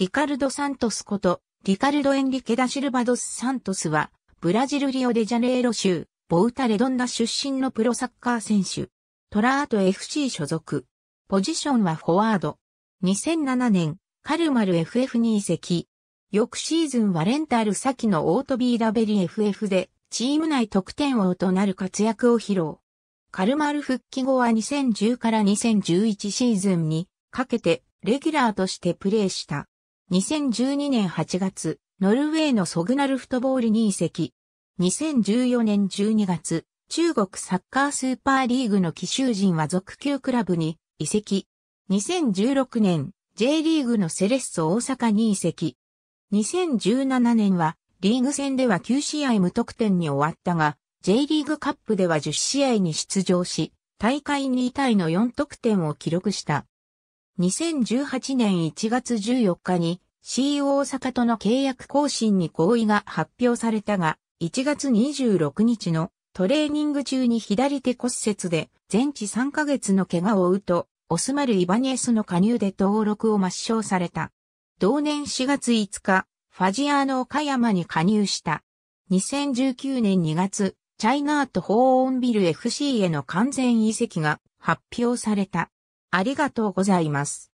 リカルド・サントスこと、リカルド・エンリケ・ダ・シルバドス・サントスは、ブラジル・リオデジャネイロ州、ボウタ・レドンダ出身のプロサッカー選手。トラート FC 所属。ポジションはフォワード。2007年、カルマル FF に移籍。翌シーズンはレンタル先のオートビーダベリ FF で、チーム内得点王となる活躍を披露。カルマル復帰後は2010から2011シーズンにかけてレギュラーとしてプレーした。2012年8月、ノルウェーのソグナルフットボールに移籍。2014年12月、中国サッカースーパーリーグの奇襲陣は続級クラブに移籍。2016年、J リーグのセレッソ大阪に移籍。2017年は、リーグ戦では9試合無得点に終わったが、J リーグカップでは10試合に出場し、大会2位タイの4得点を記録した。2018年1月14日に C 大阪との契約更新に合意が発表されたが、1月26日のトレーニング中に左手骨折で全治3ヶ月の怪我を負うと、オスマル・イバニエスの加入で登録を抹消された。同年4月5日、ファジアーノ岡山に加入した。2019年2月、チャイナート・ホーオンビル FC への完全移籍が発表された。ありがとうございます。